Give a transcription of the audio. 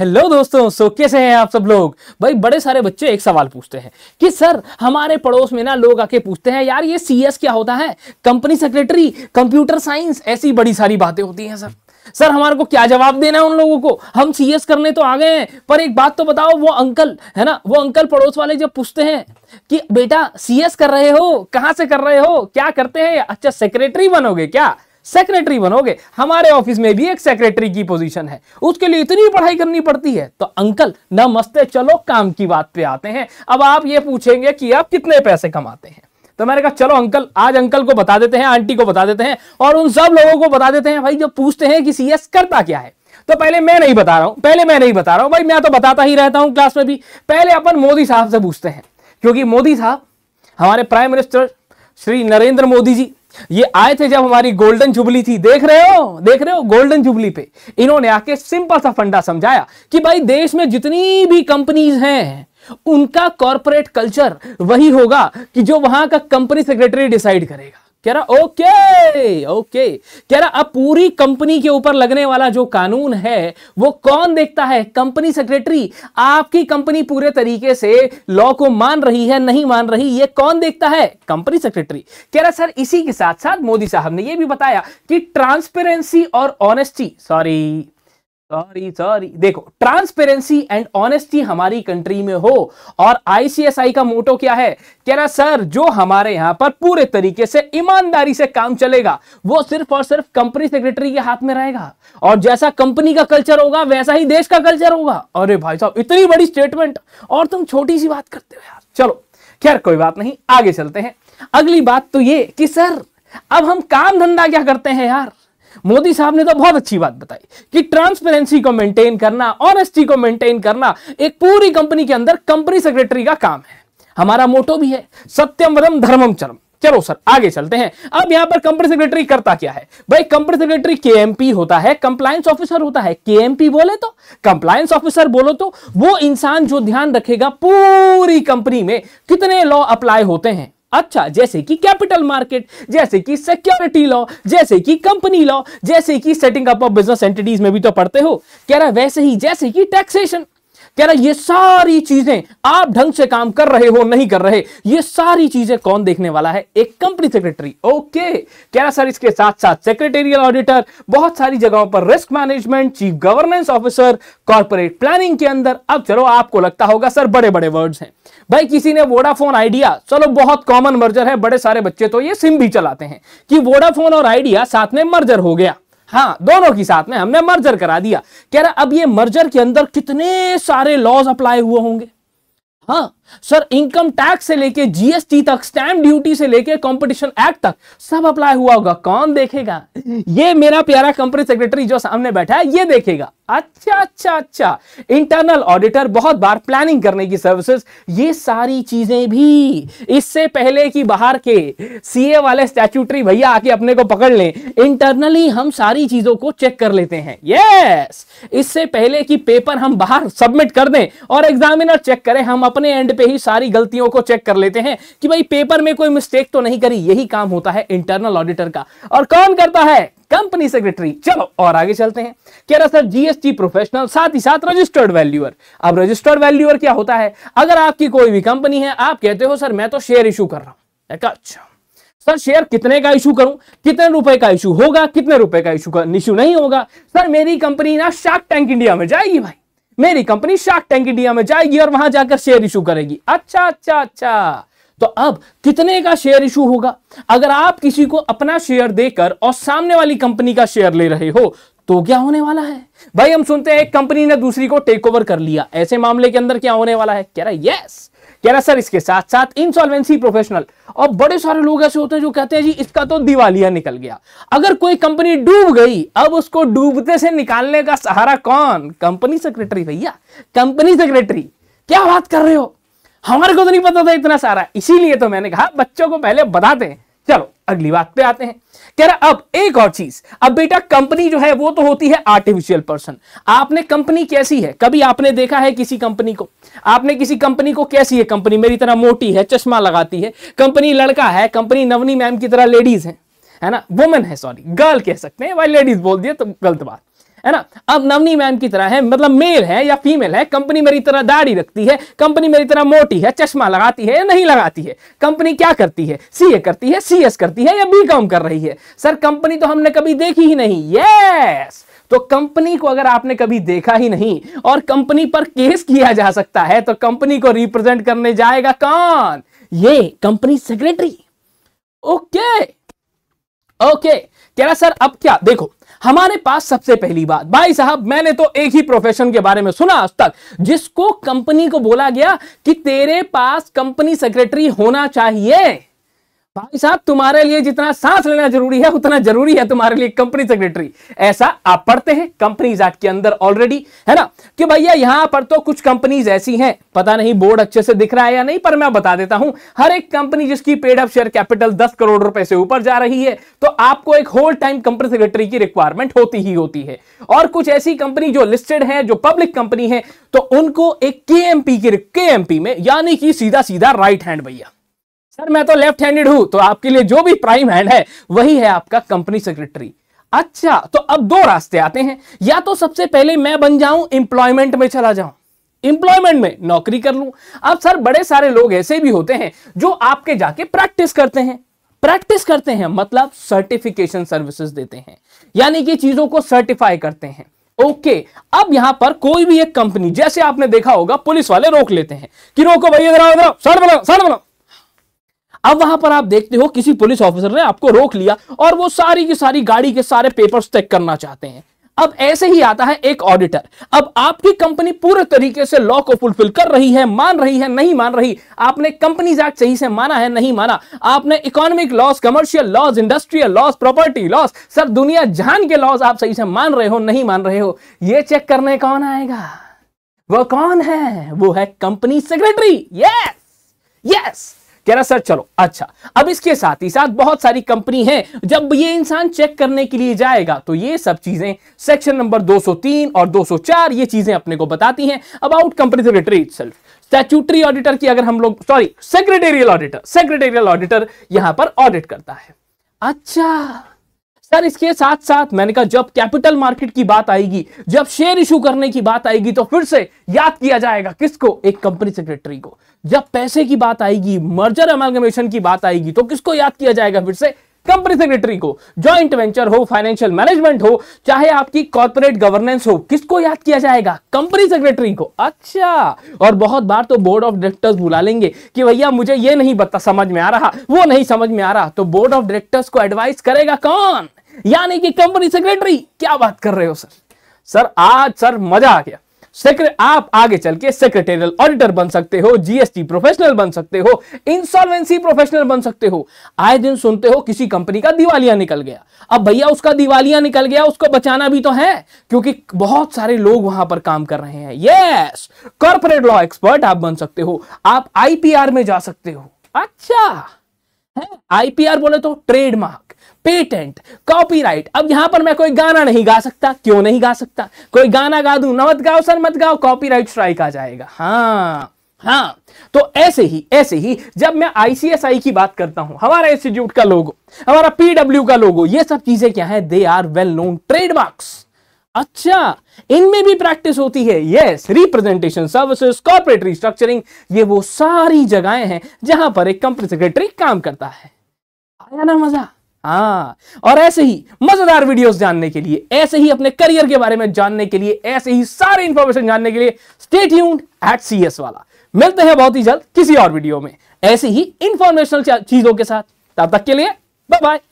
hello दोस्तों सो कैसे हैं आप सब लोग भाई बड़े सारे बच्चे एक सवाल पूछते हैं कि सर हमारे पड़ोस में ना लोग आके पूछते हैं यार ये सीएस क्या होता है कंपनी सेक्रेटरी कंप्यूटर साइंस ऐसी बड़ी सारी बातें होती हैं सर सर हमारे को क्या जवाब देना है उन लोगों को हम सीएस करने तो आ गए हैं पर एक बात तो बताओ वो अंकल है ना वो अंकल पड़ोस वाले जब पूछते हैं कि बेटा सीएस कर रहे हो कहाँ से कर रहे हो क्या करते हैं अच्छा सेक्रेटरी बनोगे क्या सेक्रेटरी बनोगे हमारे ऑफिस में भी एक सेक्रेटरी की पोजीशन है उसके लिए इतनी पढ़ाई करनी पड़ती है तो अंकल नमस्ते चलो काम की बात पे आते हैं अब आप ये पूछेंगे कि आप कितने पैसे कमाते हैं तो मैंने कहा चलो अंकल आज अंकल को बता देते हैं आंटी को बता देते हैं और उन सब लोगों को बता देते हैं भाई जब पूछते हैं कि सीएस करता क्या है तो पहले मैं नहीं बता रहा हूं पहले मैं नहीं बता रहा हूं भाई मैं तो बताता ही रहता हूं क्लास में भी पहले अपन मोदी साहब से पूछते हैं क्योंकि मोदी साहब हमारे प्राइम मिनिस्टर श्री नरेंद्र मोदी जी ये आए थे जब हमारी गोल्डन जुबली थी देख रहे हो देख रहे हो गोल्डन जुबली पे इन्होंने आके सिंपल सा फंडा समझाया कि भाई देश में जितनी भी कंपनीज हैं उनका कॉरपोरेट कल्चर वही होगा कि जो वहां का कंपनी सेक्रेटरी डिसाइड करेगा कह रहा ओके ओके कह रहा अब पूरी कंपनी के ऊपर लगने वाला जो कानून है वो कौन देखता है कंपनी सेक्रेटरी आपकी कंपनी पूरे तरीके से लॉ को मान रही है नहीं मान रही ये कौन देखता है कंपनी सेक्रेटरी कह रहा सर इसी के साथ साथ मोदी साहब ने ये भी बताया कि ट्रांसपेरेंसी और ऑनेस्टी सॉरी सॉरी सॉरी देखो ट्रांसपेरेंसी एंड ऑनेस्टी हमारी कंट्री में हो और आईसीएसआई का मोटो क्या है कह रहा सर जो हमारे यहां पर पूरे तरीके से ईमानदारी से काम चलेगा वो सिर्फ और सिर्फ कंपनी सेक्रेटरी के हाथ में रहेगा और जैसा कंपनी का कल्चर होगा वैसा ही देश का कल्चर होगा अरे भाई साहब इतनी बड़ी स्टेटमेंट और तुम छोटी सी बात करते हो यार चलो खैर कोई बात नहीं आगे चलते हैं अगली बात तो ये कि सर अब हम काम धंधा क्या करते हैं यार मोदी साहब ने तो बहुत अच्छी बात बताई कि ट्रांसपेरेंसी को मेंटेन करना ऑनेस्टी को मेंटेन करना एक पूरी कंपनी के अंदर कंपनी सेक्रेटरी का काम है हमारा मोटो भी है सत्यम वरम धर्मम चरम चलो सर आगे चलते हैं अब यहां पर कंपनी सेक्रेटरी करता क्या है भाई कंपनी सेक्रेटरी के होता है कंप्लायंस ऑफिसर होता है के बोले तो कंप्लायंस ऑफिसर बोलो तो वो इंसान जो ध्यान रखेगा पूरी कंपनी में कितने लॉ अप्लाई होते हैं अच्छा जैसे कि कैपिटल मार्केट जैसे कि सिक्योरिटी लॉ जैसे कि कंपनी लॉ जैसे कि setting up of business entities में भी तो पढ़ते हो कह रहा है वैसे ही जैसे कि टैक्सेशन कह रहा ये सारी चीजें आप ढंग से काम कर रहे हो नहीं कर रहे ये सारी चीजें कौन देखने वाला है एक कंपनी सेक्रेटरी ओके कह रहा सर इसके साथ साथ सेक्रेटेरियल ऑडिटर बहुत सारी जगहों पर risk management chief governance officer corporate planning के अंदर अब चलो आपको लगता होगा सर बड़े बड़े वर्ड हैं भाई किसी ने वोडाफोन आइडिया चलो बहुत कॉमन मर्जर है बड़े सारे बच्चे तो ये सिम भी चलाते हैं कि वोडाफोन और आइडिया साथ में मर्जर हो गया हाँ दोनों के साथ में हमने मर्जर करा दिया कह रहा अब ये मर्जर के अंदर कितने सारे लॉज अप्लाई हुए होंगे हाँ सर इनकम टैक्स से लेके जीएसटी तक स्टैंप ड्यूटी से लेके कंपटीशन एक्ट तक सब अप्लाई हुआ होगा कौन देखेगा ये मेरा प्यारा कंपनी सेक्रेटरी जो सामने बैठा है ये देखेगा अच्छा अच्छा अच्छा इंटरनल ऑडिटर बहुत बार प्लानिंग करने की सर्विसेज ये सारी चीजें भी इससे पहले कि बाहर के सीए वाले स्टैट्यूटरी भैया आके अपने को पकड़ लें इंटरनली हम सारी चीजों को चेक कर लेते हैं यस इससे पहले कि पेपर हम बाहर सबमिट कर दें और एग्जामिनर चेक करें हम अपने एंड पे ही सारी गलतियों को चेक कर लेते हैं कि भाई पेपर में कोई मिस्टेक तो नहीं करी यही काम होता है इंटरनल ऑडिटर का और कौन करता है कंपनी सेक्रेटरी चलो और आगे चलते हैं कह रहा सर जीएसटी प्रोफेशनल साथ ही साथ रजिस्टर्ड वैल्यूअर अब रजिस्टर्ड वैल्यूअर क्या होता है अगर आपकी कोई भी कंपनी है आप कहते हो सर मैं तो शेयर इशू कर रहा हूं अच्छा सर शेयर कितने का इशू करूं कितने रुपए का इशू होगा कितने रुपए का इशू का इशू नहीं होगा सर मेरी कंपनी ना शार्क टैंक इंडिया में जाएगी भाई मेरी कंपनी शार्क टैंक इंडिया में जाएगी और वहां जाकर शेयर इशू करेगी अच्छा अच्छा अच्छा तो अब कितने का शेयर इशू होगा अगर आप किसी को अपना शेयर देकर और सामने वाली कंपनी का शेयर ले रहे हो तो क्या होने वाला है भाई हम सुनते हैं एक कंपनी ने दूसरी को टेक ओवर कर लिया ऐसे मामले के अंदर क्या होने वाला है कह रहा है यस कह रहा सर इसके साथ साथ इंसॉल्वेंसी प्रोफेशनल और बड़े सारे लोग ऐसे होते हैं जो कहते हैं जी इसका तो दिवालिया निकल गया अगर कोई कंपनी डूब गई अब उसको डूबते से निकालने का सहारा कौन कंपनी सेक्रेटरी भैया कंपनी सेक्रेटरी क्या बात कर रहे हो हमारे को तो नहीं पता था इतना सारा इसीलिए तो मैंने कहा बच्चों को पहले बताते हैं चलो अगली बात पे आते हैं कह रहा अब एक और चीज अब बेटा कंपनी जो है वो तो होती है आर्टिफिशियल पर्सन आपने कंपनी कैसी है कभी आपने देखा है किसी कंपनी को आपने किसी कंपनी को कैसी है कंपनी मेरी तरह मोटी है चश्मा लगाती है कंपनी लड़का है कंपनी नवनी मैम की तरह लेडीज है है ना वुमेन है सॉरी गर्ल कह सकते हैं भाई लेडीज बोल दिए तो गलत बात है ना अब नवनी मैम की तरह है मतलब मेल है या फीमेल है कंपनी मेरी तरह दाढ़ी रखती है कंपनी मेरी तरह मोटी है चश्मा लगाती है या नहीं लगाती है कंपनी क्या करती है सी करती है सी करती है या बी कर रही है सर कंपनी तो हमने कभी देखी ही नहीं यस तो कंपनी को अगर आपने कभी देखा ही नहीं और कंपनी पर केस किया जा सकता है तो कंपनी को रिप्रेजेंट करने जाएगा कौन ये कंपनी सेक्रेटरी ओके ओके कह रहा सर अब क्या देखो हमारे पास सबसे पहली बात भाई साहब मैंने तो एक ही प्रोफेशन के बारे में सुना आज तक जिसको कंपनी को बोला गया कि तेरे पास कंपनी सेक्रेटरी होना चाहिए भाई साहब तुम्हारे लिए जितना सांस लेना जरूरी है उतना जरूरी है तुम्हारे लिए कंपनी सेक्रेटरी ऐसा आप पढ़ते हैं कंपनीज एक्ट के अंदर ऑलरेडी है ना कि भैया यहां पर तो कुछ कंपनीज ऐसी हैं पता नहीं बोर्ड अच्छे से दिख रहा है या नहीं पर मैं बता देता हूं हर एक कंपनी जिसकी पेड अप शेयर कैपिटल दस करोड़ रुपए से ऊपर जा रही है तो आपको एक होल टाइम कंपनी सेक्रेटरी की रिक्वायरमेंट होती ही होती है और कुछ ऐसी कंपनी जो लिस्टेड है जो पब्लिक कंपनी है तो उनको एक के की के में यानी कि सीधा सीधा राइट हैंड भैया सर मैं तो लेफ्ट हैंडेड हूं तो आपके लिए जो भी प्राइम हैंड है वही है आपका कंपनी सेक्रेटरी अच्छा तो अब दो रास्ते आते हैं या तो सबसे पहले मैं बन जाऊं इंप्लॉयमेंट में चला जाऊं इंप्लॉयमेंट में नौकरी कर लूं अब सर बड़े सारे लोग ऐसे भी होते हैं जो आपके जाके प्रैक्टिस करते हैं प्रैक्टिस करते हैं मतलब सर्टिफिकेशन सर्विसेज देते हैं यानी कि चीजों को सर्टिफाई करते हैं ओके okay, अब यहां पर कोई भी एक कंपनी जैसे आपने देखा होगा पुलिस वाले रोक लेते हैं कि रोको भैया सर बनाओ सर बनाओ अब वहां पर आप देखते हो किसी पुलिस ऑफिसर ने आपको रोक लिया और वो सारी की सारी गाड़ी के सारे पेपर्स चेक करना चाहते हैं अब ऐसे ही आता है एक ऑडिटर अब आपकी कंपनी पूरे तरीके से लॉ को फुलफिल कर रही है मान रही है नहीं मान रही आपने कंपनी एक्ट सही से माना है नहीं माना आपने economic loss commercial loss industrial loss property loss sir दुनिया जान के लॉस आप सही से मान रहे हो नहीं मान रहे हो यह चेक करने कौन आएगा वह कौन है वो है कंपनी सेक्रेटरी यस यस कह रहा सर चलो अच्छा अब इसके साथ ही साथ बहुत सारी कंपनी है जब ये इंसान चेक करने के लिए जाएगा तो ये सब चीजें सेक्शन नंबर 203 और 204 ये चीजें अपने को बताती हैं about company secretary self statutory auditor की अगर हम लोग sorry secretarial auditor secretarial auditor यहां पर ऑडिट करता है अच्छा सर इसके साथ साथ मैंने कहा जब कैपिटल मार्केट की बात आएगी जब शेयर इशू करने की बात आएगी तो फिर से याद किया जाएगा किसको एक कंपनी सेक्रेटरी को जब पैसे की बात आएगी मर्जर अमेलगमेशन की बात आएगी तो किसको याद किया जाएगा फिर से कंपनी सेक्रेटरी को ज्वाइंट वेंचर हो फाइनेंशियल मैनेजमेंट हो चाहे आपकी कॉर्पोरेट गवर्नेंस हो किसको याद किया जाएगा कंपनी सेक्रेटरी को अच्छा और बहुत बार तो बोर्ड ऑफ डायरेक्टर्स बुला लेंगे कि भैया मुझे ये नहीं पता समझ में आ रहा वो नहीं समझ में आ रहा तो बोर्ड ऑफ डायरेक्टर्स को एडवाइस करेगा कौन यानी कि कंपनी सेक्रेटरी क्या बात कर रहे हो सर सर आज सर मजा आ गया सेक्रे आप आगे चल के सेक्रेटेरियल ऑडिटर बन सकते हो जीएसटी प्रोफेशनल बन सकते हो इंसॉल्वेंसी प्रोफेशनल बन सकते हो आए दिन सुनते हो किसी कंपनी का दिवालिया निकल गया अब भैया उसका दिवालिया निकल गया उसको बचाना भी तो है क्योंकि बहुत सारे लोग वहां पर काम कर रहे हैं यस कॉर्पोरेट लॉ एक्सपर्ट आप बन सकते हो आप आईपीआर में जा सकते हो अच्छा आईपीआर बोले तो ट्रेडमार्क पेटेंट कॉपीराइट अब यहां पर मैं कोई गाना नहीं गा सकता क्यों नहीं गा सकता कोई गाना गा दू नवत गाओ सर मत गाओ कॉपीराइट स्ट्राइक आ जाएगा हाँ हाँ तो ऐसे ही ऐसे ही जब मैं आईसीएसआई की बात करता हूं हमारा इंस्टीट्यूट का लोगो हमारा पीडब्ल्यू का लोगो ये सब चीजें क्या है they are well known trademarks अच्छा इनमें भी प्रैक्टिस होती है yes representation services corporate restructuring ये वो सारी जगहें हैं जहां पर एक कंपनी सेक्रेटरी काम करता है आया ना मजा हाँ और ऐसे ही मजेदार वीडियोस जानने के लिए ऐसे ही अपने करियर के बारे में जानने के लिए ऐसे ही सारे इंफॉर्मेशन जानने के लिए स्टेट यून एट सी एस वाला मिलते हैं बहुत ही जल्द किसी और वीडियो में ऐसे ही इंफॉर्मेशनल चीजों के साथ तब तक के लिए बाय बाय